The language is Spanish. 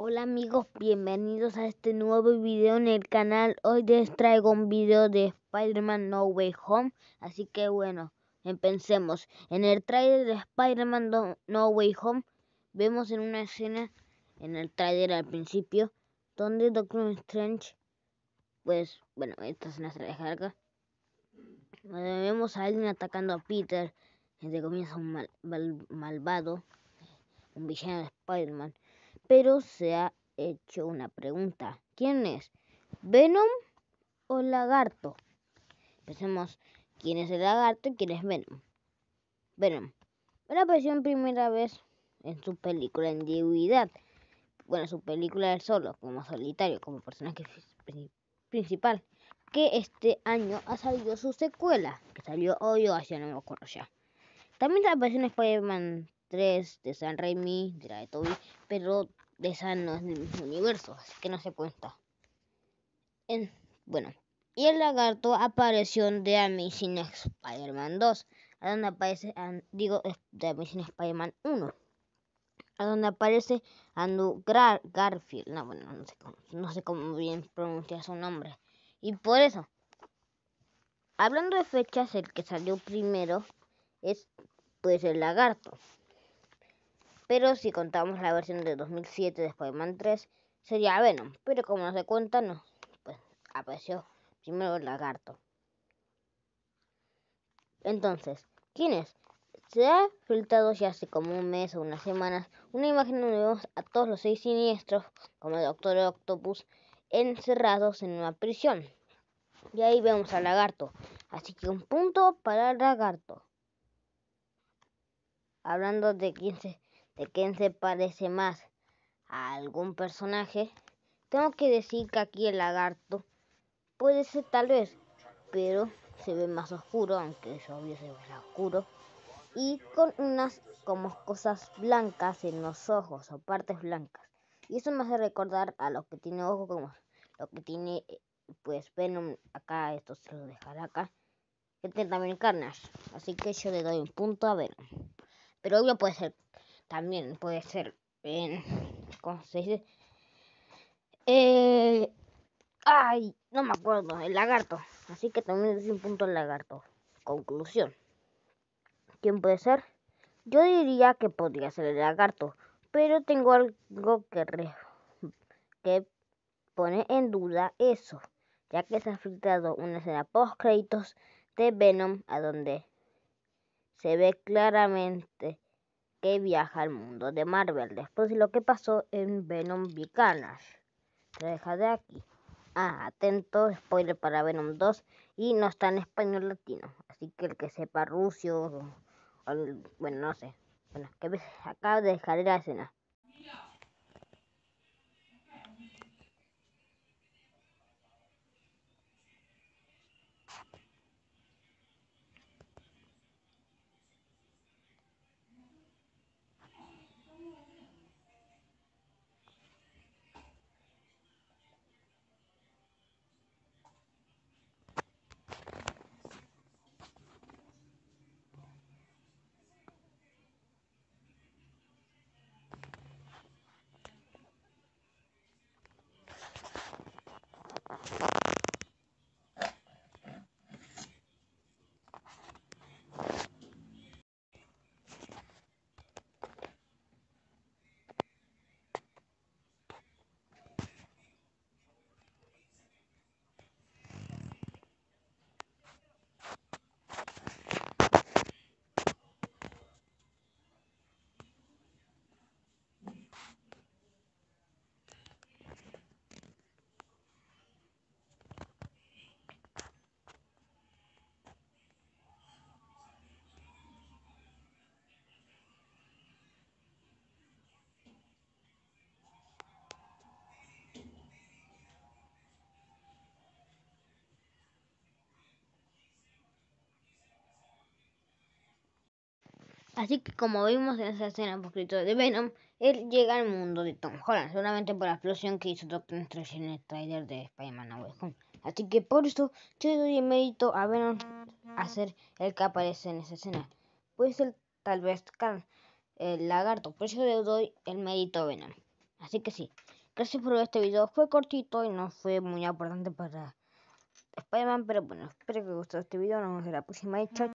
Hola amigos, bienvenidos a este nuevo video en el canal. Hoy les traigo un video de Spider-Man No Way Home. Así que bueno, empecemos. En el trailer de Spider-Man No Way Home vemos en una escena, en el trailer al principio, donde Doctor Strange, pues bueno, esta escena se deja acá. Vemos a alguien atacando a Peter, desde comienza un mal, mal, malvado, un villano de Spider-Man pero se ha hecho una pregunta. ¿Quién es? ¿Venom o Lagarto? Empecemos. ¿Quién es el lagarto y quién es Venom? Venom. Ven apareció en primera vez en su película Individuidad. Bueno, su película del solo, como solitario, como personaje principal. Que este año ha salido su secuela, que salió hoy o ayer, no me acuerdo ya. También apareció en Spider-Man 3 de San Raimi, de la de Toby, pero de San no es del mismo universo, así que no se cuenta. En, bueno, y el lagarto apareció de Amazing Spider-Man 2, a donde aparece, digo, de Amazing Spider-Man 1, a donde aparece Andrew Garfield, no, bueno, sé, cómo, no sé cómo bien pronunciar su nombre, y por eso. Hablando de fechas, el que salió primero es pues el lagarto. Pero si contamos la versión de 2007 de Spider-Man 3, sería Venom. Pero como no se cuenta, no, pues apareció primero el lagarto. Entonces, ¿quién es? Se ha filtrado ya hace como un mes o unas semanas una imagen donde vemos a todos los seis siniestros, como el Doctor Octopus, encerrados en una prisión. Y ahí vemos al lagarto. Así que un punto para el lagarto. Hablando de quién de quién se parece más a algún personaje, tengo que decir que aquí el lagarto puede ser tal vez, pero se ve más oscuro, aunque eso obvio se ve oscuro, y con unas como cosas blancas en los ojos o partes blancas. Y eso me hace recordar a los que tiene ojos como lo que tiene pues Venom acá, esto se lo dejará acá, que tiene también Carnage. Así que yo le doy un punto a Venom. Pero obvio puede ser también puede ser, en... ¿cómo se dice? Eh, ay, no me acuerdo, el lagarto. Así que también es un punto el lagarto. Conclusión. ¿Quién puede ser? Yo diría que podría ser el lagarto, pero tengo algo que, que pone en duda eso, ya que se ha filtrado una escena post créditos de Venom a donde se ve claramente que viaja al mundo de Marvel después de lo que pasó en Venom Vicanas. Te deja de aquí. Ah, atento, spoiler para Venom 2 y no está en español latino. Así que el que sepa ruso, bueno, no sé. Bueno, que de dejar la escena. Así que como vimos en esa escena poquito de Venom, él llega al mundo de Tom Holland, Solamente por la explosión que hizo Doctor Strange en el trailer de Spider-Man Así que por eso yo doy el mérito a Venom a ser el que aparece en esa escena. Puede ser tal vez Khan, el lagarto, por eso le doy el mérito a Venom. Así que sí, gracias por ver este video, fue cortito y no fue muy importante para Spider-Man, pero bueno, espero que os gustó este video, nos vemos en la próxima y chao.